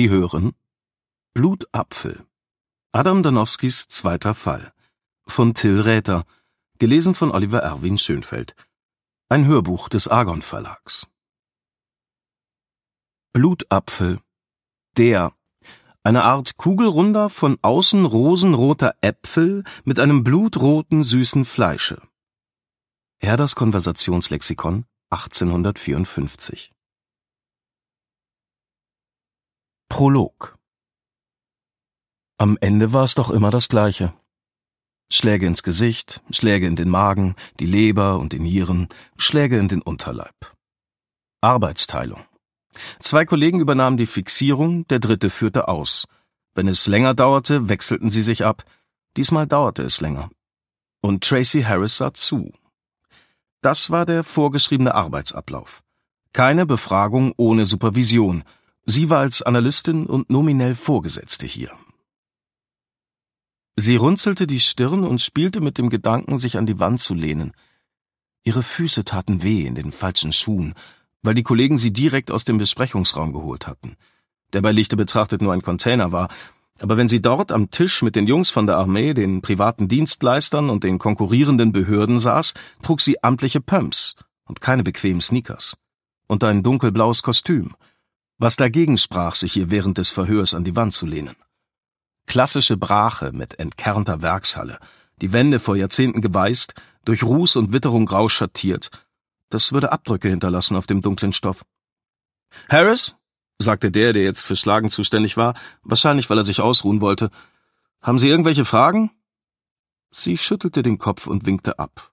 Sie hören Blutapfel. Adam Danowskis zweiter Fall. Von Till Räther. Gelesen von Oliver Erwin Schönfeld. Ein Hörbuch des Argon Verlags. Blutapfel. Der. Eine Art kugelrunder, von außen rosenroter Äpfel mit einem blutroten, süßen Fleische. Herders Konversationslexikon 1854 Prolog. Am Ende war es doch immer das Gleiche. Schläge ins Gesicht, Schläge in den Magen, die Leber und die Nieren, Schläge in den Unterleib. Arbeitsteilung. Zwei Kollegen übernahmen die Fixierung, der dritte führte aus. Wenn es länger dauerte, wechselten sie sich ab. Diesmal dauerte es länger. Und Tracy Harris sah zu. Das war der vorgeschriebene Arbeitsablauf. Keine Befragung ohne Supervision, Sie war als Analystin und nominell Vorgesetzte hier. Sie runzelte die Stirn und spielte mit dem Gedanken, sich an die Wand zu lehnen. Ihre Füße taten weh in den falschen Schuhen, weil die Kollegen sie direkt aus dem Besprechungsraum geholt hatten, der bei Lichte betrachtet nur ein Container war, aber wenn sie dort am Tisch mit den Jungs von der Armee, den privaten Dienstleistern und den konkurrierenden Behörden saß, trug sie amtliche Pumps und keine bequemen Sneakers und ein dunkelblaues Kostüm – was dagegen sprach, sich ihr während des Verhörs an die Wand zu lehnen. Klassische Brache mit entkernter Werkshalle, die Wände vor Jahrzehnten geweißt, durch Ruß und Witterung grau schattiert, das würde Abdrücke hinterlassen auf dem dunklen Stoff. Harris, sagte der, der jetzt für Schlagen zuständig war, wahrscheinlich weil er sich ausruhen wollte, haben Sie irgendwelche Fragen? Sie schüttelte den Kopf und winkte ab.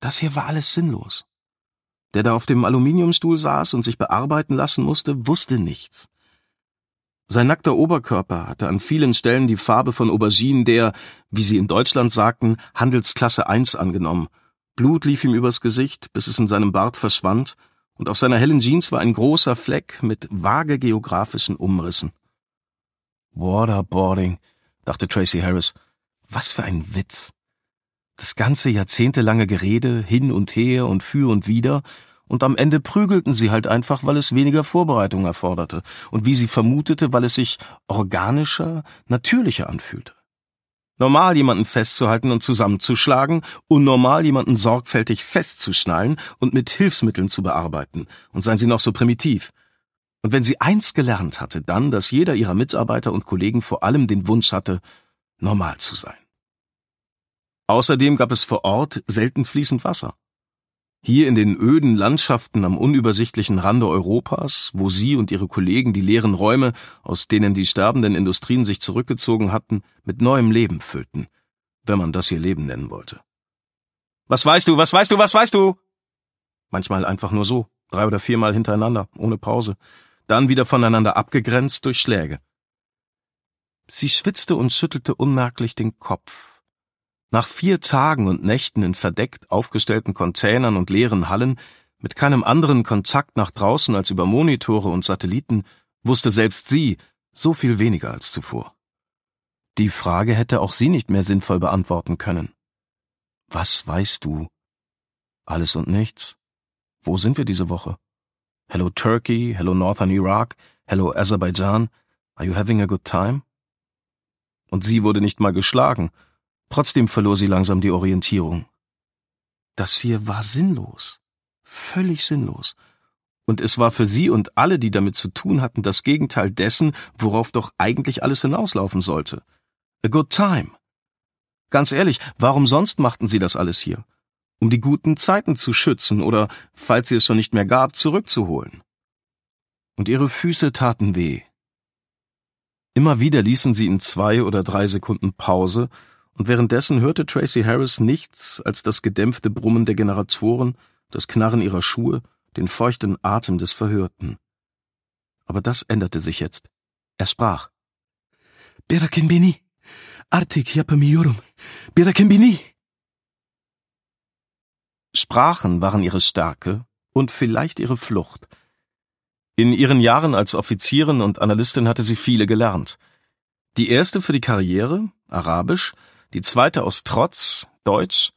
Das hier war alles sinnlos der da auf dem Aluminiumstuhl saß und sich bearbeiten lassen musste, wusste nichts. Sein nackter Oberkörper hatte an vielen Stellen die Farbe von Auberginen der, wie sie in Deutschland sagten, Handelsklasse 1 angenommen. Blut lief ihm übers Gesicht, bis es in seinem Bart verschwand, und auf seiner hellen Jeans war ein großer Fleck mit vage geografischen Umrissen. Waterboarding, dachte Tracy Harris. Was für ein Witz. Das ganze jahrzehntelange Gerede, hin und her und für und wieder, und am Ende prügelten sie halt einfach, weil es weniger Vorbereitung erforderte und wie sie vermutete, weil es sich organischer, natürlicher anfühlte. Normal jemanden festzuhalten und zusammenzuschlagen, unnormal jemanden sorgfältig festzuschnallen und mit Hilfsmitteln zu bearbeiten, und seien sie noch so primitiv. Und wenn sie eins gelernt hatte, dann, dass jeder ihrer Mitarbeiter und Kollegen vor allem den Wunsch hatte, normal zu sein. Außerdem gab es vor Ort selten fließend Wasser. Hier in den öden Landschaften am unübersichtlichen Rande Europas, wo sie und ihre Kollegen die leeren Räume, aus denen die sterbenden Industrien sich zurückgezogen hatten, mit neuem Leben füllten, wenn man das ihr Leben nennen wollte. Was weißt du, was weißt du, was weißt du? Manchmal einfach nur so, drei oder viermal hintereinander, ohne Pause, dann wieder voneinander abgegrenzt durch Schläge. Sie schwitzte und schüttelte unmerklich den Kopf, nach vier Tagen und Nächten in verdeckt aufgestellten Containern und leeren Hallen, mit keinem anderen Kontakt nach draußen als über Monitore und Satelliten, wusste selbst sie so viel weniger als zuvor. Die Frage hätte auch sie nicht mehr sinnvoll beantworten können. Was weißt du? Alles und nichts. Wo sind wir diese Woche? Hello Turkey, hello Northern Iraq, hello Azerbaijan, Are you having a good time? Und sie wurde nicht mal geschlagen, Trotzdem verlor sie langsam die Orientierung. Das hier war sinnlos. Völlig sinnlos. Und es war für sie und alle, die damit zu tun hatten, das Gegenteil dessen, worauf doch eigentlich alles hinauslaufen sollte. A good time. Ganz ehrlich, warum sonst machten sie das alles hier? Um die guten Zeiten zu schützen oder, falls sie es schon nicht mehr gab, zurückzuholen. Und ihre Füße taten weh. Immer wieder ließen sie in zwei oder drei Sekunden Pause, und währenddessen hörte Tracy Harris nichts als das gedämpfte Brummen der Generatoren, das Knarren ihrer Schuhe, den feuchten Atem des Verhörten. Aber das änderte sich jetzt. Er sprach. Berakenbini, Artik Japamiorum, Berakenbini. Sprachen waren ihre Stärke und vielleicht ihre Flucht. In ihren Jahren als Offizierin und Analystin hatte sie viele gelernt. Die erste für die Karriere, Arabisch, die zweite aus Trotz, Deutsch,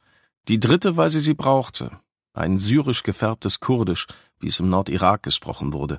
die dritte, weil sie sie brauchte, ein syrisch gefärbtes Kurdisch, wie es im Nordirak gesprochen wurde,